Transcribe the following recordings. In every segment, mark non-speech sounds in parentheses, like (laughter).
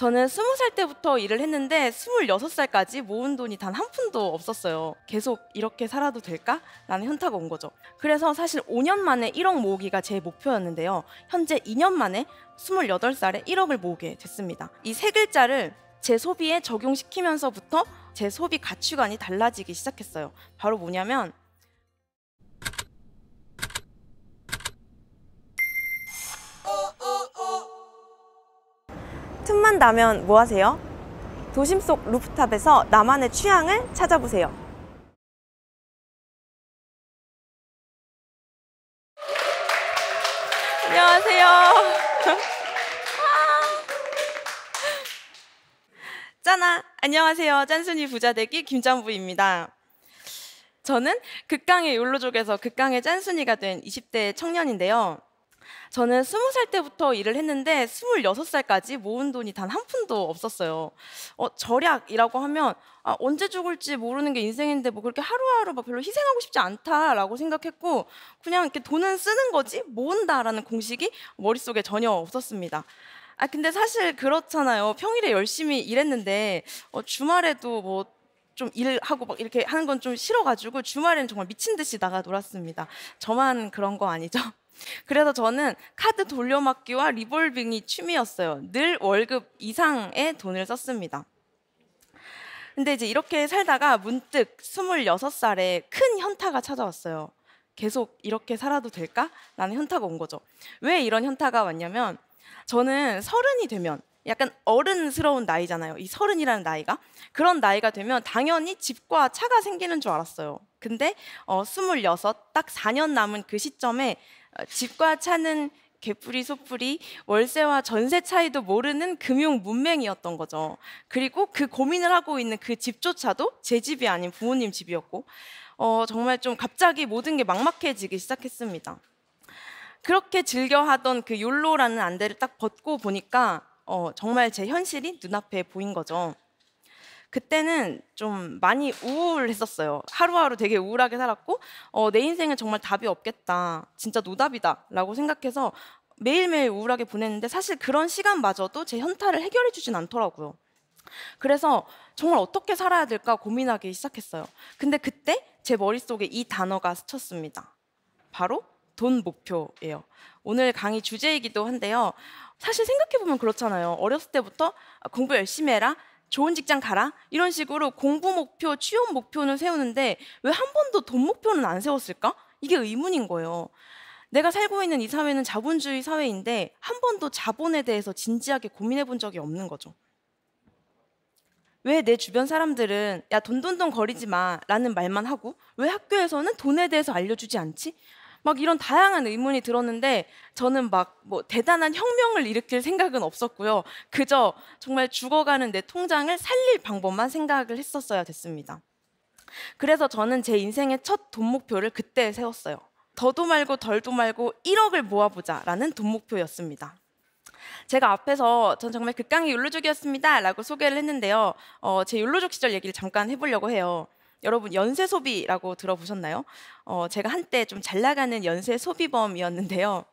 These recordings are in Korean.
저는 스무 살 때부터 일을 했는데 스물여섯 살까지 모은 돈이 단 한 푼도 없었어요. 계속 이렇게 살아도 될까? 라는 현타가 온 거죠. 그래서 사실 5년 만에 1억 모으기가 제 목표였는데요. 현재 2년 만에 스물여덟 살에 1억을 모으게 됐습니다. 이 세 글자를 제 소비에 적용시키면서부터 제 소비 가치관이 달라지기 시작했어요. 바로 뭐냐면 틈만 나면 뭐 하세요? 도심 속 루프탑에서 나만의 취향을 찾아보세요. 안녕하세요. 짠아! (laughs) 안녕하세요. 짠순이 부자되기 김전부입니다. 저는 극강의 욜로족에서 극강의 짠순이가 된 20대 청년인데요. 저는 스무 살 때부터 일을 했는데 스물여섯 살까지 모은 돈이 단 한 푼도 없었어요. 어, 절약이라고 하면 아, 언제 죽을지 모르는 게 인생인데 뭐 그렇게 하루하루 막 별로 희생하고 싶지 않다라고 생각했고 그냥 이렇게 돈은 쓰는 거지 모은다라는 공식이 머릿속에 전혀 없었습니다. 아 근데 사실 그렇잖아요. 평일에 열심히 일했는데 어, 주말에도 뭐 좀 일하고 막 이렇게 하는 건 좀 싫어가지고 주말에는 정말 미친 듯이 나가 놀았습니다. 저만 그런 거 아니죠? 그래서 저는 카드 돌려막기와 리볼빙이 취미였어요. 늘 월급 이상의 돈을 썼습니다. 근데 이제 이렇게 살다가 문득 26살에 큰 현타가 찾아왔어요. 계속 이렇게 살아도 될까? 라는 현타가 온 거죠. 왜 이런 현타가 왔냐면 저는 서른이 되면 약간 어른스러운 나이잖아요. 이 서른이라는 나이가. 그런 나이가 되면 당연히 집과 차가 생기는 줄 알았어요. 근데 어, 26, 딱 4년 남은 그 시점에 어, 집과 차는 개뿌이소뿌이 월세와 전세 차이도 모르는 금융 문맹이었던 거죠. 그리고 그 고민을 하고 있는 그 집조차도 제 집이 아닌 부모님 집이었고 어, 정말 좀 갑자기 모든 게 막막해지기 시작했습니다. 그렇게 즐겨 하던 그 욜로라는 안대를 딱 벗고 보니까 어, 정말 제 현실이 눈앞에 보인 거죠. 그때는 좀 많이 우울했었어요. 하루하루 되게 우울하게 살았고 어, 내 인생은 정말 답이 없겠다. 진짜 노답이다라고 생각해서 매일매일 우울하게 보냈는데 사실 그런 시간마저도 제 현타를 해결해 주진 않더라고요. 그래서 정말 어떻게 살아야 될까 고민하기 시작했어요. 근데 그때 제 머릿속에 이 단어가 스쳤습니다. 바로 돈 목표예요. 오늘 강의 주제이기도 한데요. 사실 생각해보면 그렇잖아요. 어렸을 때부터 아, 공부 열심히 해라, 좋은 직장 가라 이런 식으로 공부 목표, 취업 목표는 세우는데 왜 한 번도 돈 목표는 안 세웠을까? 이게 의문인 거예요. 내가 살고 있는 이 사회는 자본주의 사회인데 한 번도 자본에 대해서 진지하게 고민해 본 적이 없는 거죠. 왜 내 주변 사람들은 야 돈돈돈 거리지 마라는 말만 하고 왜 학교에서는 돈에 대해서 알려주지 않지? 막 이런 다양한 의문이 들었는데 저는 막 뭐 대단한 혁명을 일으킬 생각은 없었고요. 그저 정말 죽어가는 내 통장을 살릴 방법만 생각을 했었어야 됐습니다. 그래서 저는 제 인생의 첫 돈 목표를 그때 세웠어요. 더도 말고 덜도 말고 1억을 모아보자라는 돈 목표였습니다. 제가 앞에서 전 정말 극강의 율로족이었습니다라고 소개를 했는데요. 어, 제 율로족 시절 얘기를 잠깐 해보려고 해요. 여러분 연쇄 소비라고 들어보셨나요? 어, 제가 한때 좀 잘 나가는 연쇄 소비범이었는데요.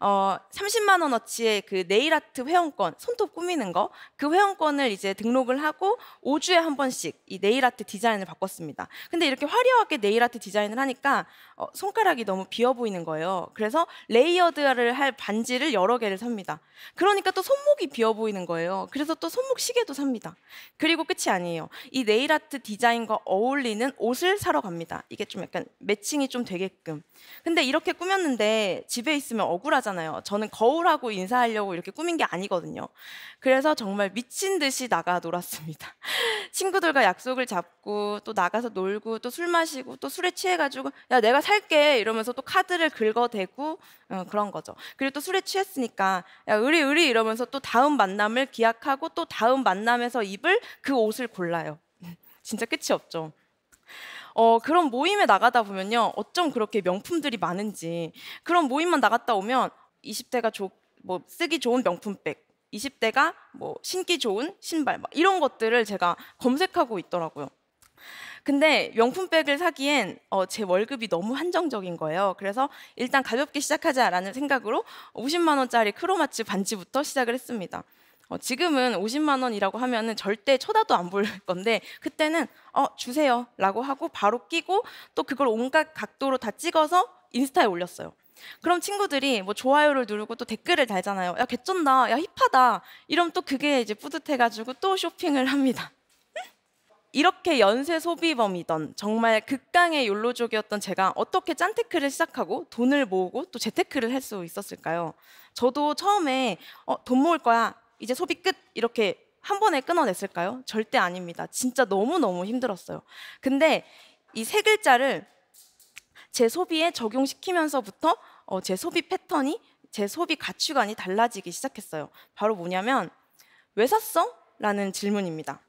어, 30만 원어치의 그 네일 아트 회원권, 손톱 꾸미는 거, 그 회원권을 이제 등록을 하고 5주에 한 번씩 이 네일 아트 디자인을 바꿨습니다. 근데 이렇게 화려하게 네일 아트 디자인을 하니까 어, 손가락이 너무 비어 보이는 거예요. 그래서 레이어드를 할 반지를 여러 개를 삽니다. 그러니까 또 손목이 비어 보이는 거예요. 그래서 또 손목 시계도 삽니다. 그리고 끝이 아니에요. 이 네일 아트 디자인과 어울리는 옷을 사러 갑니다. 이게 좀 약간 매칭이 좀 되게끔. 근데 이렇게 꾸몄는데 집에 있으면 억울하잖아요. 저는 거울하고 인사하려고 이렇게 꾸민 게 아니거든요. 그래서 정말 미친 듯이 나가 놀았습니다. (laughs) 친구들과 약속을 잡고 또 나가서 놀고 또 술 마시고 또 술에 취해가지고 야 내가 살게 이러면서 또 카드를 긁어대고 어, 그런 거죠. 그리고 또 술에 취했으니까 야 의리 의리 이러면서 또 다음 만남을 기약하고 또 다음 만남에서 입을 그 옷을 골라요. (laughs) 진짜 끝이 없죠. 어, 그런 모임에 나가다 보면요. 어쩜 그렇게 명품들이 많은지. 그런 모임만 나갔다 오면 20대가 조, 뭐 쓰기 좋은 명품백, 20대가 뭐 신기 좋은 신발 막 이런 것들을 제가 검색하고 있더라고요. 근데 명품백을 사기엔 어, 제 월급이 너무 한정적인 거예요. 그래서 일단 가볍게 시작하자라는 생각으로 50만 원짜리 크로마츠 반지부터 시작을 했습니다. 어, 지금은 50만 원이라고 하면은 절대 쳐다도 안 볼 (laughs) 건데 그때는 어 주세요라고 하고 바로 끼고 또 그걸 온갖 각도로 다 찍어서 인스타에 올렸어요. 그럼 친구들이 뭐 좋아요를 누르고 또 댓글을 달잖아요. 야 개쩐다, 야 힙하다. 이러면 또 그게 이제 뿌듯해가지고 또 쇼핑을 합니다. (laughs) 이렇게 연쇄 소비범이던 정말 극강의 욜로족이었던 제가 어떻게 짠테크를 시작하고 돈을 모으고 또 재테크를 할 수 있었을까요? 저도 처음에 어, 돈 모을 거야 이제 소비 끝 이렇게 한 번에 끊어냈을까요? 절대 아닙니다. 진짜 너무너무 힘들었어요. 근데 이 세 글자를 제 소비에 적용시키면서부터 어, 제 소비 패턴이 제 소비 가치관이 달라지기 시작했어요. 바로 뭐냐면 왜 샀어? 라는 질문입니다.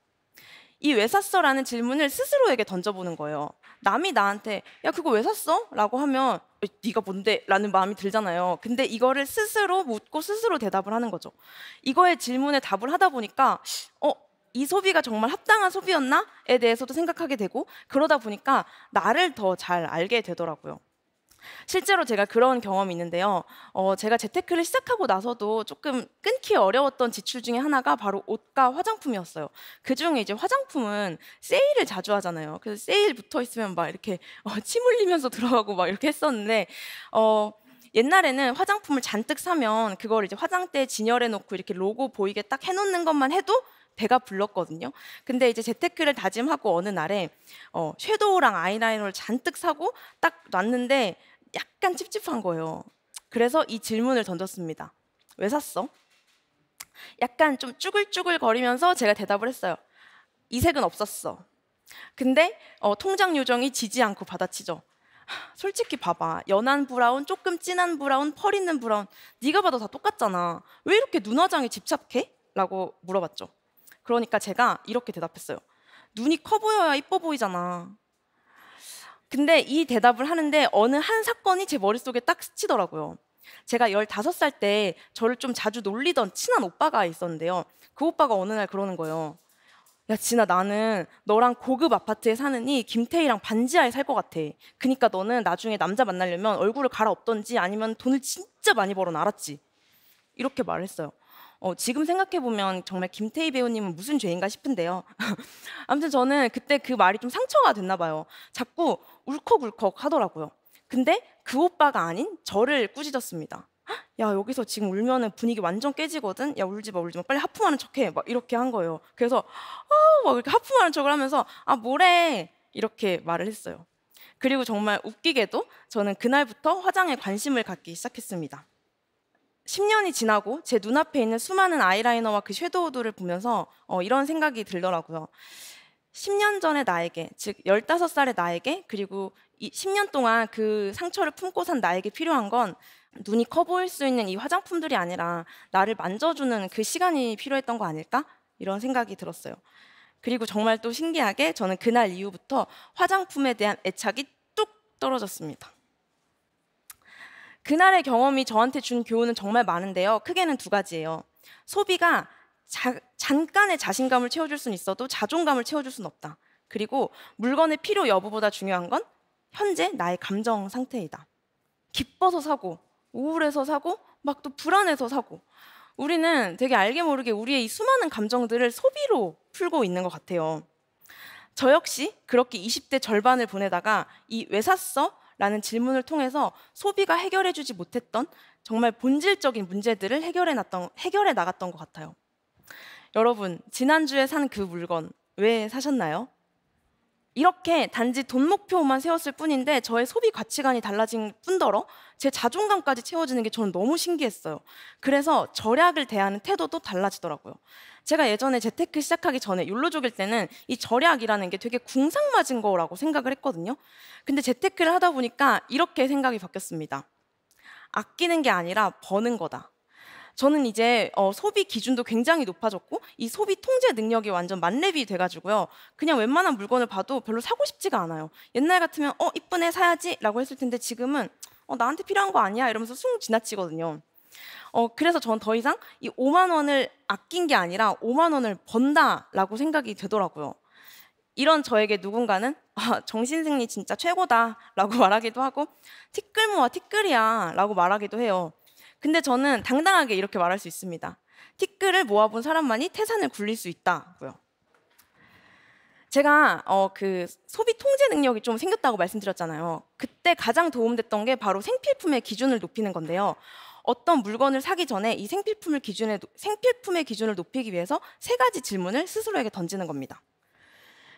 이왜 샀어라는 질문을 스스로에게 던져보는 거예요. 남이 나한테 야 그거 왜 샀어? 라고 하면 어, 네가 뭔데? 라는 마음이 들잖아요. 근데 이거를 스스로 묻고 스스로 대답을 하는 거죠. 이거의 질문에 답을 하다 보니까 어, 이 소비가 정말 합당한 소비였나에 대해서도 생각하게 되고 그러다 보니까 나를 더 잘 알게 되더라고요. 실제로 제가 그런 경험이 있는데요. 어, 제가 재테크를 시작하고 나서도 조금 끊기 어려웠던 지출 중에 하나가 바로 옷과 화장품이었어요. 그 중에 이제 화장품은 세일을 자주 하잖아요. 그래서 세일 붙어 있으면 막 이렇게 어, 침 흘리면서 (laughs) 들어가고 막 이렇게 했었는데, 어, 옛날에는 화장품을 잔뜩 사면 그걸 이제 화장대에 진열해 놓고 이렇게 로고 보이게 딱 해놓는 것만 해도 배가 불렀거든요. 근데 이제 재테크를 다짐하고 어느 날에 어, 섀도우랑 아이라이너를 잔뜩 사고 딱 놨는데 약간 찝찝한 거예요. 그래서 이 질문을 던졌습니다. 왜 샀어? 약간 좀 쭈글쭈글 거리면서 제가 대답을 했어요. 이색은 없었어. 근데 어, 통장 요정이 지지 않고 받아치죠. 솔직히 봐봐. 연한 브라운, 조금 진한 브라운, 펄 있는 브라운. 네가 봐도 다 똑같잖아. 왜 이렇게 눈화장에 집착해? 라고 물어봤죠. 그러니까 제가 이렇게 대답했어요. 눈이 커 보여야 이뻐 보이잖아. 근데 이 대답을 하는데 어느 한 사건이 제 머릿속에 딱 스치더라고요. 제가 15살 때 저를 좀 자주 놀리던 친한 오빠가 있었는데요. 그 오빠가 어느 날 그러는 거예요. 야, 진아, 나는 너랑 고급 아파트에 사느니 김태희랑 반지하에 살 것 같아. 그니까 너는 나중에 남자 만나려면 얼굴을 갈아엎던지 아니면 돈을 진짜 많이 벌어 알았지? 이렇게 말했어요. 어, 지금 생각해보면 정말 김태희 배우님은 무슨 죄인가 싶은데요. (laughs) 아무튼 저는 그때 그 말이 좀 상처가 됐나 봐요. 자꾸 울컥울컥 하더라고요. 근데 그 오빠가 아닌 저를 꾸짖었습니다. (gasps) 야 여기서 지금 울면은 분위기 완전 깨지거든. 야 울지 마 울지 마 빨리 하품하는 척해. 막 이렇게 한 거예요. 그래서 아막 이렇게 하품하는 척을 하면서 아 뭐래 이렇게 말을 했어요. 그리고 정말 웃기게도 저는 그날부터 화장에 관심을 갖기 시작했습니다. 10년이 지나고 제 눈앞에 있는 수많은 아이라이너와 그 섀도우들을 보면서 어, 이런 생각이 들더라고요. 10년 전의 나에게, 즉 15살의 나에게, 그리고 이 10년 동안 그 상처를 품고 산 나에게 필요한 건 눈이 커 보일 수 있는 이 화장품들이 아니라 나를 만져주는 그 시간이 필요했던 거 아닐까? 이런 생각이 들었어요. 그리고 정말 또 신기하게 저는 그날 이후부터 화장품에 대한 애착이 뚝 떨어졌습니다. 그날의 경험이 저한테 준 교훈은 정말 많은데요. 크게는 두 가지예요. 소비가 자, 잠깐의 자신감을 채워줄 수는 있어도 자존감을 채워줄 수는 없다. 그리고 물건의 필요 여부보다 중요한 건 현재 나의 감정 상태이다. 기뻐서 사고, 우울해서 사고, 막 또 불안해서 사고. 우리는 되게 알게 모르게 우리의 이 수많은 감정들을 소비로 풀고 있는 것 같아요. 저 역시 그렇게 20대 절반을 보내다가 이 왜 샀어? 라는 질문을 통해서 소비가 해결해주지 못했던 정말 본질적인 문제들을 해결해, 놨던, 해결해 나갔던 것 같아요. 여러분, 지난주에 산 그 물건 왜 사셨나요? 이렇게 단지 돈 목표만 세웠을 뿐인데 저의 소비 가치관이 달라진 뿐더러 제 자존감까지 채워지는 게 저는 너무 신기했어요. 그래서 절약을 대하는 태도도 달라지더라고요. 제가 예전에 재테크 시작하기 전에 율로족일 때는 이 절약이라는 게 되게 궁상맞은 거라고 생각을 했거든요. 근데 재테크를 하다 보니까 이렇게 생각이 바뀌었습니다. 아끼는 게 아니라 버는 거다. 저는 이제 어, 소비 기준도 굉장히 높아졌고 이 소비 통제 능력이 완전 만렙이 돼가지고요. 그냥 웬만한 물건을 봐도 별로 사고 싶지가 않아요. 옛날 같으면 어 이쁘네 사야지라고 했을 텐데 지금은 어, 나한테 필요한 거 아니야 이러면서 숭 지나치거든요. 어, 그래서 저는 더 이상 이 5만 원을 아낀 게 아니라 5만 원을 번다라고 생각이 되더라고요. 이런 저에게 누군가는 아, 정신승리 진짜 최고다라고 (laughs) 말하기도 하고 티끌모아 티끌이야라고 말하기도 해요. 근데 저는 당당하게 이렇게 말할 수 있습니다. 티끌을 모아본 사람만이 태산을 굴릴 수 있다고요. 제가 어, 그 소비 통제 능력이 좀 생겼다고 말씀드렸잖아요. 그때 가장 도움됐던 게 바로 생필품의 기준을 높이는 건데요. 어떤 물건을 사기 전에 이 생필품을 기준에 생필품의 기준을 높이기 위해서 세 가지 질문을 스스로에게 던지는 겁니다.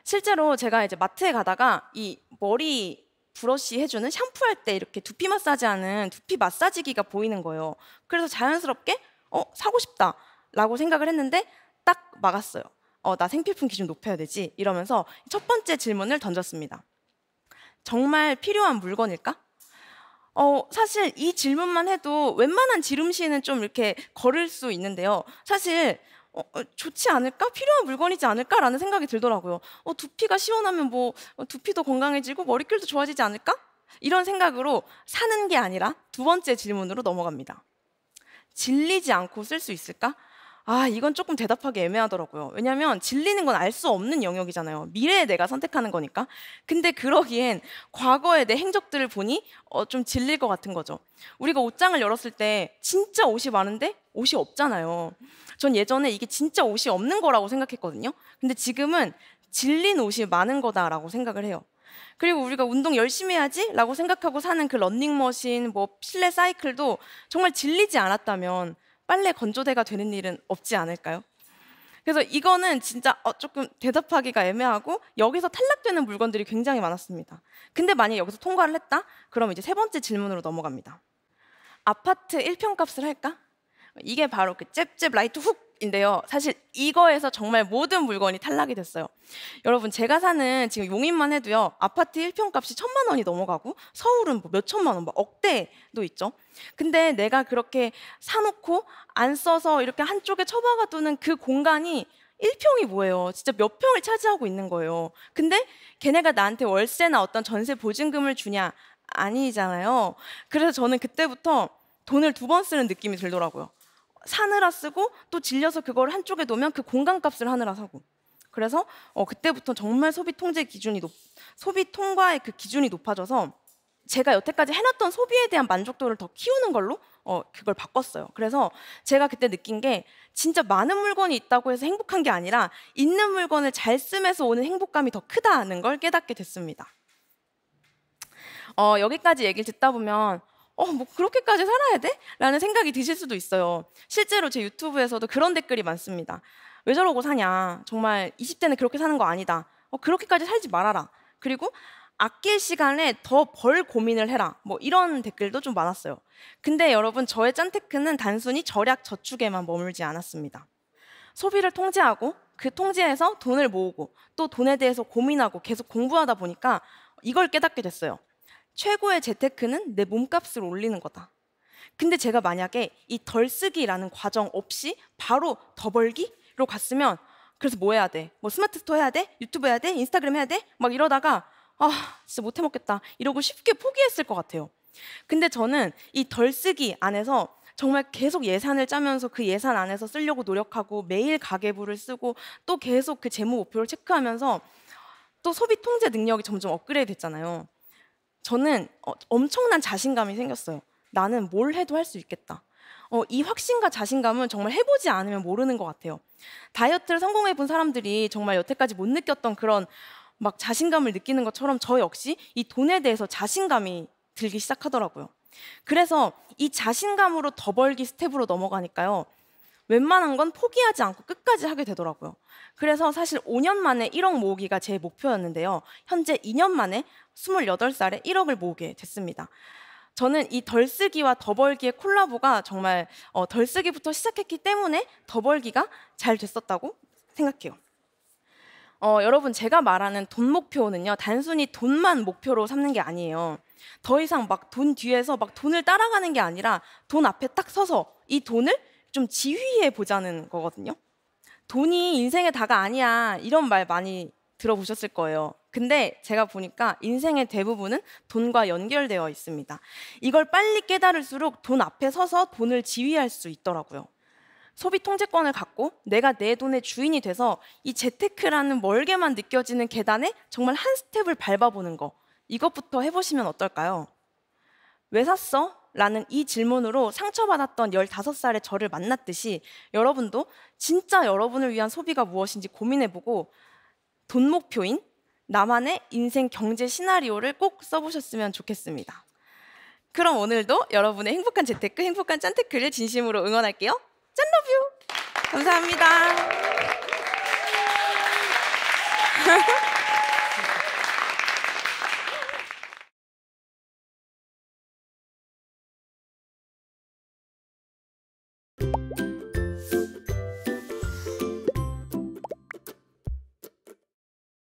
실제로 제가 이제 마트에 가다가 이 머리 브러쉬 해주는 샴푸할 때 이렇게 두피 마사지하는 두피 마사지기가 보이는 거예요. 그래서 자연스럽게 어 사고 싶다라고 생각을 했는데 딱 막았어요. 어나 생필품 기준 높여야 되지 이러면서 첫 번째 질문을 던졌습니다. 정말 필요한 물건일까? 어, 사실 이 질문만 해도 웬만한 지름시는 좀 이렇게 걸을 수 있는데요. 사실 어, 어, 좋지 않을까? 필요한 물건이지 않을까라는 생각이 들더라고요. 어, 두피가 시원하면 뭐 어, 두피도 건강해지고 머릿결도 좋아지지 않을까? 이런 생각으로 사는 게 아니라 두 번째 질문으로 넘어갑니다. 질리지 않고 쓸 수 있을까? 아, 이건 조금 대답하기 애매하더라고요. 왜냐하면 진리는 건 알 수 없는 영역이잖아요. 미래에 내가 선택하는 거니까. 근데 그러기엔 과거의 내 행적들을 보니 어, 좀 질릴 것 같은 거죠. 우리가 옷장을 열었을 때 진짜 옷이 많은데 옷이 없잖아요. 전 예전에 이게 진짜 옷이 없는 거라고 생각했거든요. 근데 지금은 질린 옷이 많은 거다라고 생각을 해요. 그리고 우리가 운동 열심히 해야지 라고 생각하고 사는 그 런닝머신, 뭐 실내 사이클도 정말 질리지 않았다면 빨래 건조대가 되는 일은 없지 않을까요? 그래서 이거는 진짜 어, 조금 대답하기가 애매하고 여기서 탈락되는 물건들이 굉장히 많았습니다. 근데 만약 에 여기서 통과를 했다? 그럼 이제 세 번째 질문으로 넘어갑니다. 아파트 1평 값을 할까? 이게 바로 그 잽잽 라이트 훅 인데요. 사실 이거에서 정말 모든 물건이 탈락이 됐어요. 여러분 제가 사는 지금 용인만 해도요. 아파트 1평 값이 천만 원이 넘어가고 서울은 뭐몇 천만 원, 뭐 억대도 있죠. 근데 내가 그렇게 사놓고 안 써서 이렇게 한쪽에 처박아 두는 그 공간이 1평이 뭐예요? 진짜 몇 평을 차지하고 있는 거예요. 근데 걔네가 나한테 월세나 어떤 전세 보증금을 주냐? 아니잖아요. 그래서 저는 그때부터 돈을 두 번 쓰는 느낌이 들더라고요. 사느라 쓰고 또 질려서 그걸 한쪽에 놓으면 그 공간값을 하느라 사고 그래서 어, 그때부터 정말 소비 통제 기준이 높 소비 통과의 그 기준이 높아져서 제가 여태까지 해놨던 소비에 대한 만족도를 더 키우는 걸로 어, 그걸 바꿨어요. 그래서 제가 그때 느낀 게 진짜 많은 물건이 있다고 해서 행복한 게 아니라 있는 물건을 잘쓰면서 오는 행복감이 더 크다는 걸 깨닫게 됐습니다. 어, 여기까지 얘기를 듣다 보면 어, 뭐 그렇게까지 살아야 돼? 라는 생각이 드실 수도 있어요. 실제로 제 유튜브에서도 그런 댓글이 많습니다. 왜 저러고 사냐? 정말 20대는 그렇게 사는 거 아니다. 어, 그렇게까지 살지 말아라. 그리고 아낄 시간에 더 벌 고민을 해라. 뭐 이런 댓글도 좀 많았어요. 근데 여러분, 저의 짠테크는 단순히 절약 저축에만 머물지 않았습니다. 소비를 통제하고 그 통제에서 돈을 모으고 또 돈에 대해서 고민하고 계속 공부하다 보니까 이걸 깨닫게 됐어요. 최고의 재테크는 내 몸값을 올리는 거다. 근데 제가 만약에 이 덜 쓰기라는 과정 없이 바로 더 벌기로 갔으면 그래서 뭐 해야 돼? 뭐 스마트 스토어 해야 돼? 유튜브 해야 돼? 인스타그램 해야 돼? 막 이러다가 아 진짜 못 해먹겠다 이러고 쉽게 포기했을 것 같아요. 근데 저는 이 덜 쓰기 안에서 정말 계속 예산을 짜면서 그 예산 안에서 쓰려고 노력하고 매일 가계부를 쓰고 또 계속 그 재무 목표를 체크하면서 또 소비 통제 능력이 점점 업그레이드 됐잖아요. 저는 어, 엄청난 자신감이 생겼어요. 나는 뭘 해도 할 수 있겠다. 어, 이 확신과 자신감은 정말 해보지 않으면 모르는 것 같아요. 다이어트를 성공해 본 사람들이 정말 여태까지 못 느꼈던 그런 막 자신감을 느끼는 것처럼 저 역시 이 돈에 대해서 자신감이 들기 시작하더라고요. 그래서 이 자신감으로 더 벌기 스텝으로 넘어가니까요. 웬만한 건 포기하지 않고 끝까지 하게 되더라고요. 그래서 사실 5년 만에 1억 모으기가 제 목표였는데요. 현재 2년 만에 2 8살에1억을 모으게 됐습니다. 저는 이 덜쓰기와 더벌기의 콜라보가 정말 어, 덜쓰기부터 시작했기 때문에 더벌기가 잘 됐었다고 생각해요. 어, 여러분 제가 말하는 돈 목표는요 단순히 돈만 목표로 삼는 게 아니에요. 더 이상 막 돈 뒤에서 막 돈을 따라가는 게 아니라 돈 앞에 딱 서서 이 돈을 좀 지휘해 보자는 거거든요. 돈이 인생의 다가 아니야 이런 말 많이 들어보셨을 거예요. 근데 제가 보니까 인생의 대부분은 돈과 연결되어 있습니다. 이걸 빨리 깨달을수록 돈 앞에 서서 돈을 지휘할 수 있더라고요. 소비 통제권을 갖고 내가 내 돈의 주인이 돼서 이 재테크라는 멀게만 느껴지는 계단에 정말 한 스텝을 밟아보는 거. 이것부터 해보시면 어떨까요? 왜 샀어? 라는 이 질문으로 상처받았던 15살의 저를 만났듯이 여러분도 진짜 여러분을 위한 소비가 무엇인지 고민해보고 돈 목표인 나만의 인생 경제 시나리오를 꼭 써보셨으면 좋겠습니다. 그럼 오늘도 여러분의 행복한 재테크, 행복한 짠테크를 진심으로 응원할게요. 짠러뷰! 감사합니다. (laughs)